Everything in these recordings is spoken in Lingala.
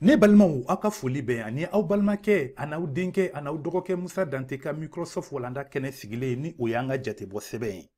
ne balimaw aw ka foli bɛ ani aw balimakɛ a n'aw denkɛ a n'aw dɔgɔkɛ musa dante ka microsoft walanda kɛnɛ sigilen ni o y'an ka jatebɔ sɛbɛn ye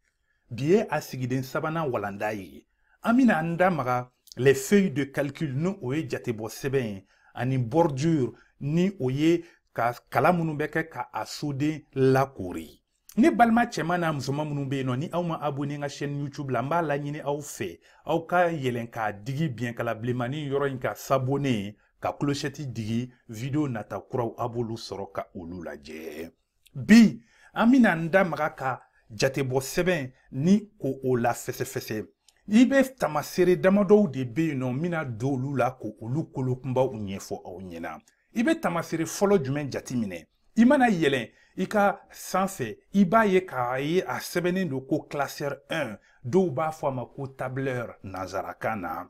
bi ye a sigiden sabanan walanda ye an bena an da maga les feuilles de calcul ni o ye jatebɔ sɛbɛn ye ani bordure ni o ye ka kala minnu bɛ kɛ ka a soden lakori ne balima cɛman n'a musoman minnu bɛ yen nɔ ni aw ma abonné n ka chaîne youtube la n b'a laɲini aw fɛ aw ka yɛlɛn k'a digi biɲɛkala bilenmanin yɔrɔ in ka s'abonné ka kulosɛti digi video nata kuraw a b'olu sɔrɔ ka olu lajɛ bi an bena n da maga ka jatebɔ sɛbɛn ni ko o la fɛsɛfɛsɛ i be tamaseere damadɔw de be yen nɔ n bena do olu la ko olu kolokunbaw ɲɛfɔ aw ɲɛna i be tamaseere fɔlɔ jumɛn jati minɛ i mana yɛlɛn i ka sanfɛ i b'a ye k'a ye a sɛbɛnnen don ko classeur 1 dɔw b'a fɔ a ma ko tableur nazarakan na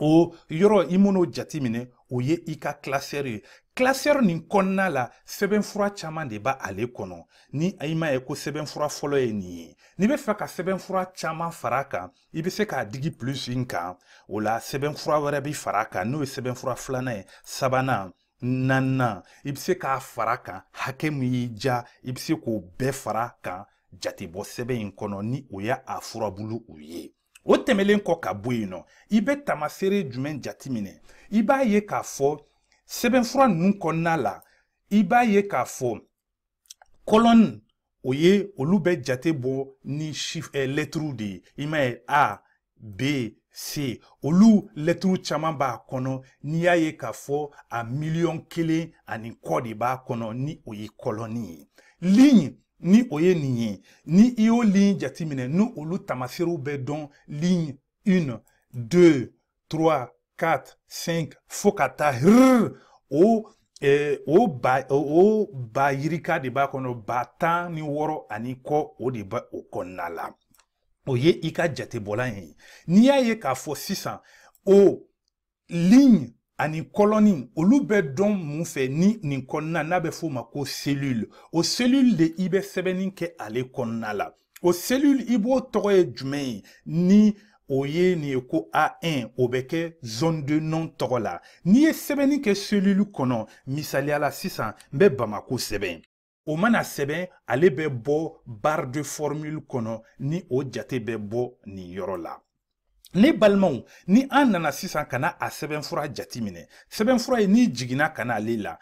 o yɔrɔ i man'o jate minɛ o ye i ka classeur ye classeur nin kɔnɔna la sɛbɛnfura caman de b'ale kɔnɔ ni i m'a ye ko sɛbɛnfura fɔlɔ ye nin ye n'i bɛ fɛ ka sɛbɛnfura caman far'a kan i bɛ se k'a digi plus in kan o la sɛbɛnfura wɛrɛ bi far'a kan n'o ye sɛbɛnfura filanan ye sabanan naaninan i bɛ se k'a far'a kan hakɛ min y'i diya i bɛ se k'o bɛɛ far'a kan jatebɔ sɛbɛn in kɔnɔ ni o y'a furabulu u ye o tɛmɛlen kɔ ka bɔ yen nɔ i bɛ tamasere jumɛn jatiminɛ i b'a ye k'a fɔ sɛbɛnfura ninnu kɔnɔna la i b'a ye k'a fɔ kɔlɔni o ye olu bɛ jate bɔ ni chif eh, lɛtiriw de ye i m'a ye a b c olu lɛtiriw caman b'a kɔnɔ n'i y'a ye k'a fɔ a miliyɔn kelen ani kɔ de b'a kɔnɔ ni o ye kɔlɔni ye ligne ni o ye nin ye ni i y'o ligne jateminɛ ni olu taamaseerew bɛ dɔn ligne une deux trois quatre cinq fo ka taa hirrrr o eh, o ba o ba yirika de b'a kɔnɔ ba tan ni wɔɔrɔ ani kɔ o de bɛ o kɔnɔna la o ye i ka jatebɔla ye n'i y'a ye k'a fɔ sisan o ligne ani kɔlɔni olu bɛ dɔn mun fɛ ni nin kɔnɔna n'a bɛ f'o ma ko selule o selule de i bɛ sɛbɛnni kɛ ale kɔnɔna la o selule i b'o tɔgɔ ye jumɛn ye ni o ye nin ye ko A1 o bɛ kɛ zone de non tɔgɔ la n'i ye sɛbɛnni kɛ selule kɔnɔ misaliyala sisan n bɛ Bamako sɛbɛn o mana sɛbɛn ale bɛ bɔ barre de formule kɔnɔ ni o jate bɛ bɔ nin yɔrɔ la ne balimaw ni an nana sisan ka na a sɛbɛnfura jati minɛ sɛbɛnfura ye n'i jiginna ka n'ale la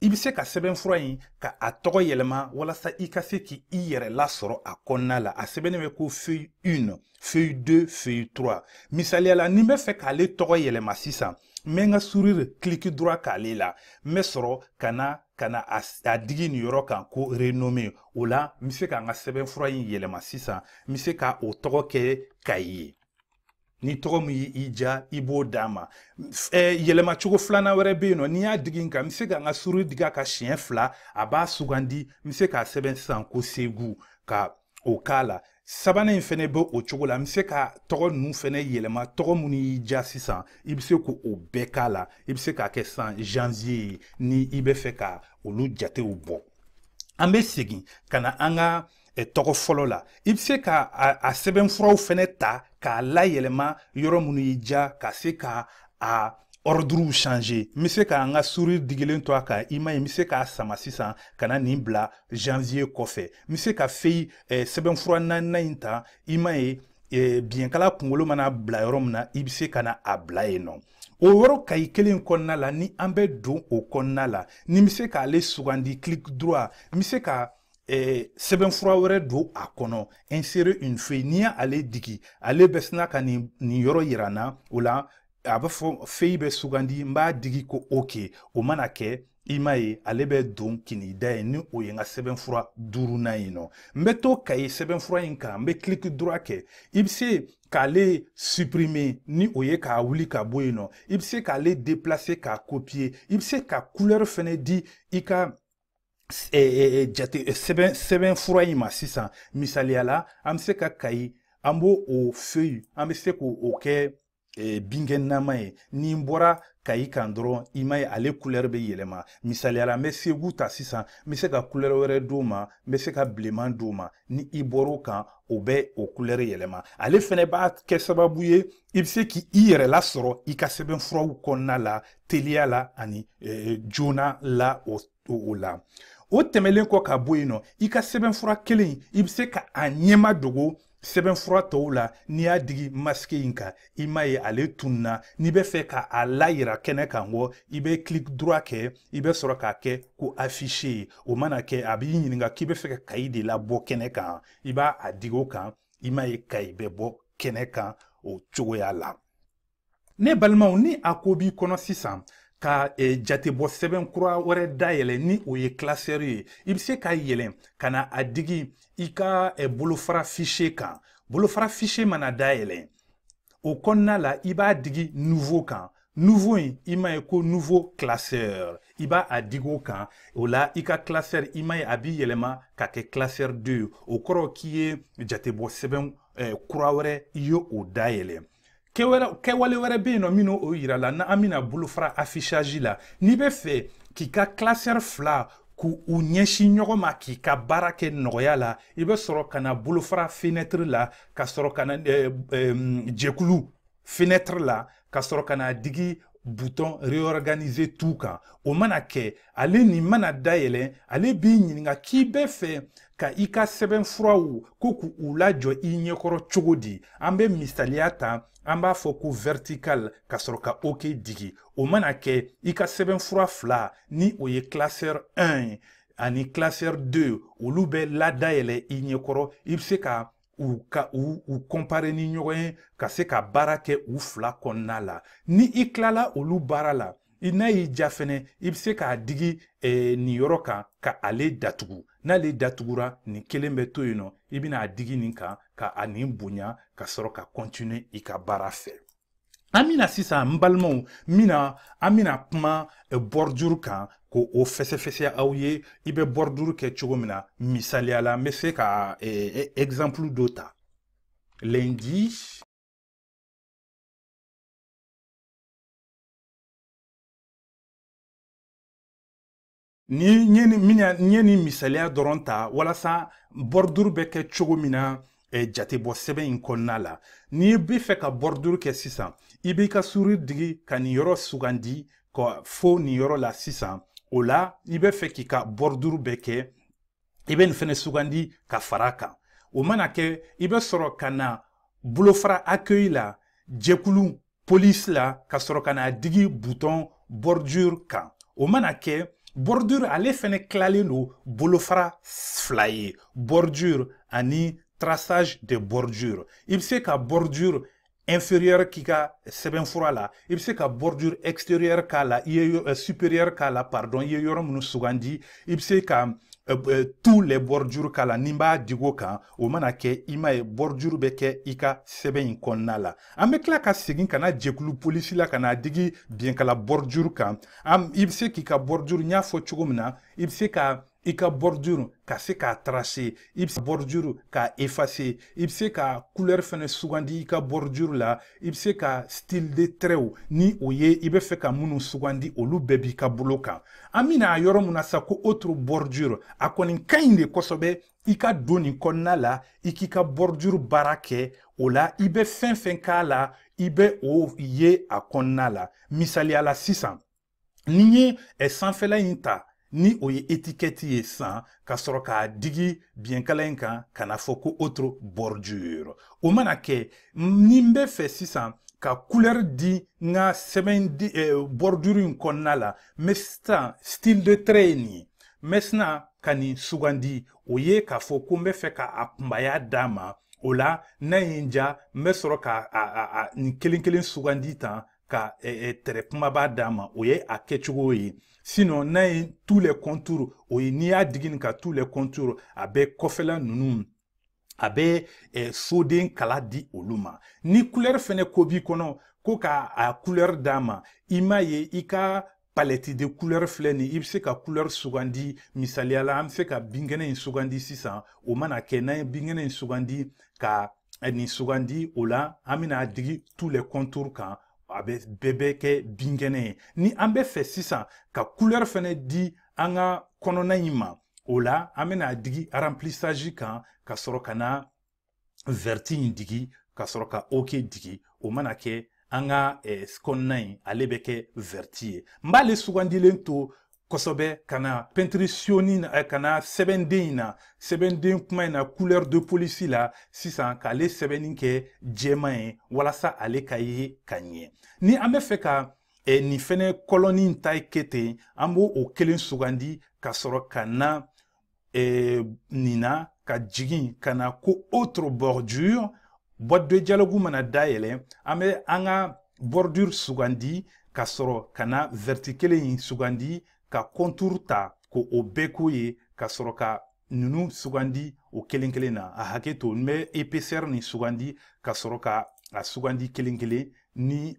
i be se ka sɛbɛnfura ɲi ka a tɔgɔ yɛlɛma walasa i ka se k'i yɛrɛ lasɔrɔ a kɔnɔna la a sɛbɛnnin bɛ ko feuille 1 feuille 2 feuille 3 misaliyala ni n bɛ fɛ k'ale tɔgɔ yɛlɛma sisan n bɛ n ka surire kiliki dura k'ale la n bɛ sɔrɔ ka na ka na a digi nin yɔrɔ kan ko renome o la n be se ka n ka sɛbɛnfura ɲi yɛlɛma sisan n be se ka o tɔgɔ kɛ kayi ye ni tɔgɔ min y'i ja i b'o d'a ma yɛlɛmacogo filanan wɛrɛ bɛ yen nɔ n'i y'a digi n kan n bɛ se ka n ka suru digi a kan siɲɛ fila a b'a sugandi n bɛ se k'a sɛbɛn sisan ko segu ka o k'a la sabanan in fɛnɛ bɛ o cogo la n bɛ se ka tɔgɔ ninnu fɛnɛ yɛlɛma tɔgɔ minnu y'i ja sisan i bɛ se k'o bɛɛ k'a la i bɛ se k'a kɛ sisan janvier ye ni i bɛ fɛ ka olu jatew bɔ an bɛ segin ka na an ka tɔgɔ fɔlɔ la i be se ka a sɛbɛnfuraw fɛnɛ ta k'a layɛlɛma yɔrɔ minnu y'i ja ka se ka a ɔrɔduruw change n be se ka n ka suri digelen to a kan i ma ye n be se k'a sama sisan ka na nin bila janviye kɔfɛ n be se ka feyi eh, sɛbɛnfura nanina ɲi tan i ma ye eh, biɲɛkala kungolo mana bila yɔrɔ min na i be se ka na a bila yen nɔ o yɔrɔ kayi kelen kɔnɔna la ni an bɛ don o kɔnɔna la ni n be se k'ale sugandi click droit n be se ka Eh, sɛbɛnfura wɛrɛ don a kɔnɔ insere une feuille n'i y'ale digi ale bɛ sina ka nin yɔrɔ yira n na o la a b'a fɔ feuille bɛ sugandi n b'a digi ko ok o mana kɛ i m'a ye ale bɛ don kinida ye ni o ye n ka sɛbɛnfura duurunan ye nɔ n bɛ to kaye sɛbɛnfura in kan n bɛ kiliki dura kɛ i bɛ se k'ale supprime ni o ye k'a wuli ka bɔ yen nɔ i bɛ se k'ale déplacer k'a copier i bɛ se ka couleur fɛnɛ di i ka Eh, eh, eh, jate sɛbɛn fura in ma sisan misaliyala an bɛ se ka kayi an b'o o feuille an bɛ se k'o kɛ binkɛnɛnama ye ni n bɔra kayi kan dɔrɔn i ma ye ale kulɛri bɛ yɛlɛma misaliyala n bɛ segu ta sisan n bɛ se ka kulɛri wɛrɛ di o ma n bɛ se ka bilenman di o ma ni i bɔr'o kan o bɛ o kulɛri yɛlɛma ale fana b'a kɛ sababu ye i bɛ se k'i yɛrɛ lasɔrɔ i ka sɛbɛn furaw kɔnɔna la teliya la ani joona la o la o tɛmɛlen kɔ ka bɔ yen nɔ i ka sɛbɛnfura kelen i bɛ se ka a ɲɛma dogo sɛbɛnfura tɔw la n'i y'a digi masike in kan i m'a ye ale tununna n'i bɛ fɛ ka a layira kɛnɛ kan kɔ i bɛ clic droit kɛ i bɛ sɔrɔ k'a kɛ ko affiché ye o mana kɛ a b'i ɲininka k'i bɛ fɛ ka kayi de labɔ kɛnɛ kan i b'a a digi o kan i m'a ye kayi bɛ bɔ kɛnɛ kan o cogoya la ne balimaw ni a ko b'i kɔnɔ sisan ka e, jatebɔ sɛbɛn kura wɛrɛ dayɛlɛ ni o ye klasɛri ye i be se ka yɛlɛn ka na a digi i ka e, bolofara fishe kan bolofara fishe mana dayɛlɛ o kɔnɔna la i b'a digi nouveau kan nouveau in i m'a ye ko nouveau classeur i b'a a digi o kan o la i ka classeur i m'a ye a b'i yɛlɛma ka kɛ classeur 2 o kɔrɔ k'i ye jatebɔ sɛbɛn eh, kura wɛrɛ i ye o dayɛlɛ kɛwale wɛrɛ bɛ yen nɔ min o yira la n'an bɛna bolofara affichage la n'i bɛ fɛ k'i ka classeur fila k'u u ɲɛsin ɲɔgɔn ma k'i ka baara kɛ nɔgɔya la i bɛ sɔrɔ ka na bolofara fenêtre la ka sɔrɔ ka na eh, eh, jɛkulu fenêtre la ka sɔrɔ ka na digi butɔn réorganiser tout kan o mana kɛ ale nin mana dayɛlɛ ale b'i ɲininka k'i bɛ fɛ ka i ka sɛbɛn furaw ko k'u lajɔ i ɲɛkɔrɔ cogo di an bɛ misaliya ta an b'a fɔ ko vertical ka sɔrɔ ka ok digi o mana kɛ i ka sɛbɛn fura fila ni o ye classeur 1 ye ani classeur 2 olu bɛ ladayɛlɛ i ɲɛkɔrɔ i bɛ se ka u ka u u kɔmpare ni ɲɔgɔn ye ka se ka baara kɛ u fila kɔnɔna la ni i tilala olu baara la i n'a y'i ja fɛnɛ i bɛ se k'a digi eh, nin yɔrɔ kan ka ale datugu n'ale datugura nin kelen bɛ to yen nɔ i bɛna a digi nin kan ka a nin bonya ka sɔrɔ ka kɔntine i ka baara fɛ an bɛna sisan n balimaw mina an bɛna kuma eh, bɔrɔduru kan ko o fɛsɛfɛsɛ aw ye i bɛ bɔrɔduru kɛ cogo min na misaliyala n bɛ se ka eh, eh, exemple dɔ ta lundi ni n ye ni min n ye nin misaliya dɔrɔn ta walasa bɔriduru bɛ kɛ cogo min na eh, jatebɔ sɛbɛn in kɔnɔna la n'i bɛ fɛ ka bɔriduru kɛ sisan i b'i ka suru digi ka nin yɔrɔ sugandi ka fo nin yɔrɔ la sisan o la i bɛ fɛ k'i ka bɔriduru bɛɛ kɛ i bɛ nin fɛnɛ sugandi ka fara a kan o mana kɛ i bɛ sɔrɔ ka na bolofara accueil la jɛkulu polisi la ka sɔrɔ ka na digi butɔn bordure kan o mana kɛ bordure ale fɛnɛ kilalen don bolofara fila ye bordure ani traçage de bordure i be se ka bordure inférieure k'i ka sɛbɛn fura la i be se ka bordure extérieure k'a la i ye euh, supérieure k'a la pardon i ye yɔrɔ minnu sugandi i be se ka Euh, euh, tu les bordure k'a la ni n b'a digi o kan o mana kɛ i m'a ye bordure bɛ kɛ i ka sɛbɛn in kɔnɔna la an bɛ tila ka segin ka na jɛkulu polisi la ka na digi biɲɛkala bordure kan i bɛ se k'i ka bordure n y'a fɔ cogo min na i bɛ se ka i ka bordure ka se k'a trace i be bordure k'a efface i be se ka couleur fɛnɛ sugandi i ka bordure la i be se ka style de trɛw ni o ye i be fɛ ka minnu sugandi olu bɛɛ b'i ka bolo kan an bena a yɔrɔ mun na sa ko autre bordure a kɔni ka ɲi de kosɔbɛ i ka don nin kɔnɔna la i k'i ka bordure baara kɛ o la i bɛ fɛn fɛn k'a la i bɛ o ye a kɔnɔna la misaliyala sisan ni ye sanfɛla ɲi ta ni o ye etikɛti ye san ka sɔrɔ k'a digi biɲɛkala in kan ka na fɔ ko autre bordure o mana kɛ ni n bɛ fɛ sisan ka couleur di n ka sɛbɛn di eh, bordure in kɔnɔna la n bɛ sisan style de trait ye nin ye n bɛ sina ka nin sugandi o ye k'a fɔ ko n bɛ fɛ k'a kunbaya d'a ma o la n'a ye n diya n bɛ sɔrɔ ka nin kelen kelen sugandi tan ka e, e tɛrɛ kumaba d'a ma o ye a kɛcogo ye sinon n'a ye tous les contours o ye n'i y'a digi nin ka tous les contours a bɛ kɔfɛla ninnu a bɛ eh, soden kala di olu ma ni couleur fɛnɛ ko b'i kɔnɔ ko ka a couleur d'a ma i m'a ye i ka palɛti de couleur filɛ nin i bɛ se ka couleur sugandi misaliyala an bɛ se ka binkɛnɛ in sugandi sisan o mana kɛ n'an ye binkɛnɛ in sugandi ka nin sugandi o la an bɛna digi tous les contours kan a bɛ bɛɛ bɛ kɛ binkɛnɛ ye ni an bɛ fɛ sisan ka couleur fana di an ka kɔnɔna in ma o la an bɛna digi remplissage kan ka sɔrɔ ka na verti in digi ka sɔrɔ ka ok digi o mana kɛ an ka eh, kɔnɔna in ale bɛ kɛ verti ye n b'ale sugandilen to kosɛbɛ ka na pɛntiri siyoni na eh, ka na sɛbɛnden in na sɛbɛnden kuma in na couleur de polisi la sisan k'ale sɛbɛnni kɛ jɛman ye walasa ale ka ye ka ɲɛ ni an bɛ fɛ ka eh, nin fɛnɛ kɔlɔni ta kɛ ten an b'o o kelen sugandi ka sɔrɔ ka na eh, nin na ka jigin ka na ko autre bordure boîte de dialogue mana dayɛlɛ an bɛ an ka bordure sugandi ka sɔrɔ ka na verti kelen in sugandi ka kɔnturu ta ko o bɛɛ k'o ye ka sɔrɔ ka ninnu sugandi o kelen kelen na a hakɛ to n bɛ epsr nin sugandi ka sɔrɔ ka a sugandi kelen kelen ni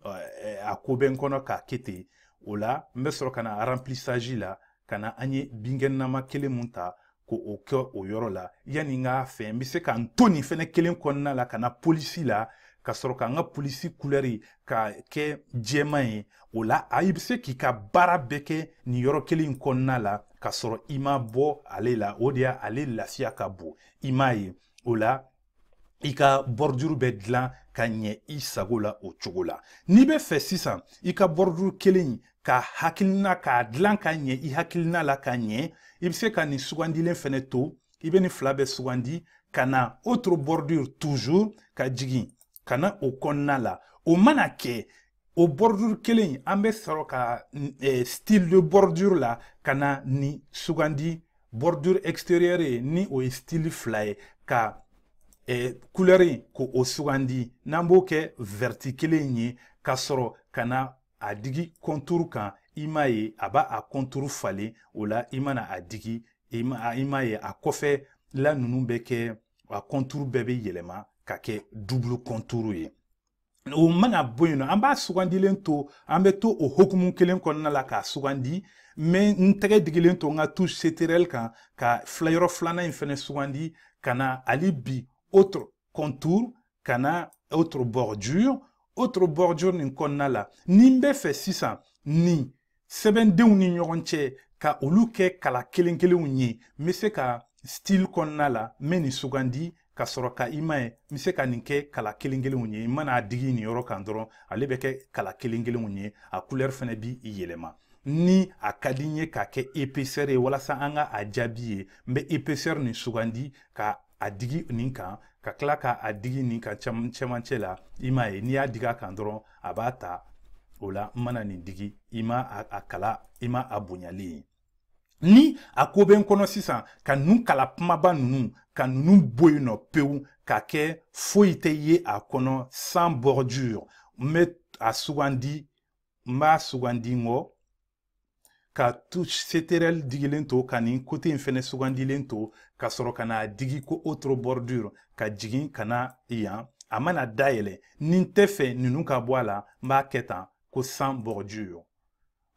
a ko bɛ n kɔnɔ k'a kɛ ten o la n bɛ sɔrɔ ka na remplissage la ka na an ye binkɛnɛnama kelen mun ta ko o kɛ o yɔrɔ la yanni n k'a fɛ n bɛ se ka n to nin fɛnɛ kelen kɔnɔna la ka na polisi la ka sɔrɔ k'an ka polisi kulɛri ka kɛ jɛman ye o la a i be se k'i ka baara bɛɛ kɛ nin yɔrɔ kelen kɔnɔna la k'a sɔrɔ i ma bɔ ale la o de y' ale lafiya ka bon i m'a ye o la i ka bɔrɔduru bɛ dilan ka ɲɛ i sago la o cogo la n'i bɛ fɛ sisan i ka bɔrɔduru kelen ka hakilina k'a dilan ka ɲɛ i hakilina la ka ɲɛ i bɛ se ka nin sugandilen fɛnɛ to i bɛ nin fila bɛɛ sugandi ka na autre bordure toujours ka jigin ka na o kɔnɔna la o mana kɛ o bordure kelen an bɛ sɔrɔ ka eh, style de bordure la ka na ni sugandi bordure extérieure ye ni o ye style fila ye ka eh, couleur in ko o sugandi n'an b'o kɛ verti kelen ye ka sɔrɔ ka na a digi contour kan i m'a ye a b'a a contour falen o la i mana a digi i m'a ye a kɔfɛ la ninnu bɛ kɛ a contour bɛɛ bɛ yɛlɛma ka kɛ dubulu kɔnturu ye o mana bɔ yen nɔ an b'a sugandilen to an bɛ to o hokumu kelen kɔnɔna la k'a sugandi mɛ n tɛgɛ digilen to n ka tu seterɛl kan ka fila yɔrɔ filanan in fɛnɛ sugandi ka na hali bi autre contour ka na autre bordure autre bordure nin kɔnɔna la ni n bɛ fɛ sisan nin sɛbɛndenw ni ɲɔgɔn cɛ ka olu kɛ kala kelen kelenw ye n bɛ se ka style kɔnɔna la n bɛ nin sugandi ka sɔrɔ ka i ma ye n be se ka nin kɛ kala kelen kelenw ye n mana a digi nin yɔrɔ kan dɔrɔn ale bɛ kɛ kala kelen kelenw ye a kulɛri fɛnɛ b' i yɛlɛma ni a ka di n ye k'a kɛ epesɛr ye walasa an ka a jaabi ye n bɛ epesɛr nin sugandi ka a digi nin kan ka tila ka a digi nin kan cɛmancɛ la i m'a ye n'i y'a digi a kan dɔrɔn a b'a ta o la n mana nin digi i ma a kala i ma a bonyali ye Ni akou ben konosi san, kan nou kalap maban nou, kan nou boy nou pe ou, kake foyite ye akono san bordyur. Me asugandi, ma asugandi nwo, katouch seterel digi lento, kan nin kote infene asugandi lento, kasoro kana digi ko otro bordyur, kadjigin kana iyan, amana dayele, nin tefe nin nou kabwala, ma ketan, ko san bordyur.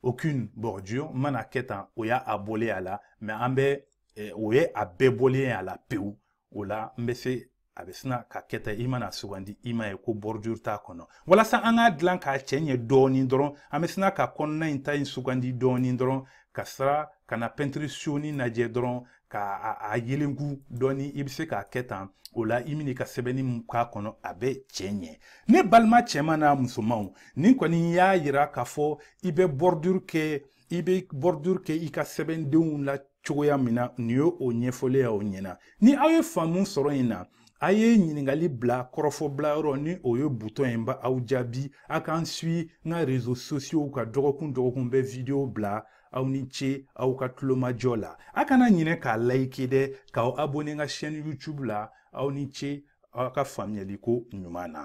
aucune bordure mana keta oya abole ala mais ambe eh, oye abebole ala peu ola mbese a bɛ sina ka kɛ tan i mana sugandi i ma ye ko bordure t'a kɔnɔ walasa an k'a dilan k'a cɛ ɲɛ dɔɔnin dɔrɔn an bɛ sina ka kɔnɔna in ta in sugandi dɔɔnin dɔrɔn ka sira ka na pɛntiri soni lajɛ dɔrɔn ka a, a yelenku dɔɔni i bɛ se k'a kɛ tan o la i mini ka sɛbɛnni min k'a kɔnɔ a bɛ cɛ ɲɛ ne balima cɛman n'a musomanw nin kɔni y'a yira k'a fɔ i bɛ bɔriduru kɛ i bɛ bɔriduru kɛ i ka sɛbɛndenw la cogoya min na nin ye o ɲɛfɔlen y'aw ɲɛna ni aw ye faamu sɔrɔ in na a ye ɲiningali bila kɔrɔfɔbilayɔrɔ ni o ye butɔn in ba aw jaabi a k'an suwi n ka rezo sosiyow ka dɔgɔkun dɔgɔkun bɛ video bila aw ni ce aw ka tulomajɔ la a kana ɲinɛ k'a layiki dɛ k'aw abone n ka chaîne youtube la aw ni ce aw ka faamuyaliko ɲuman na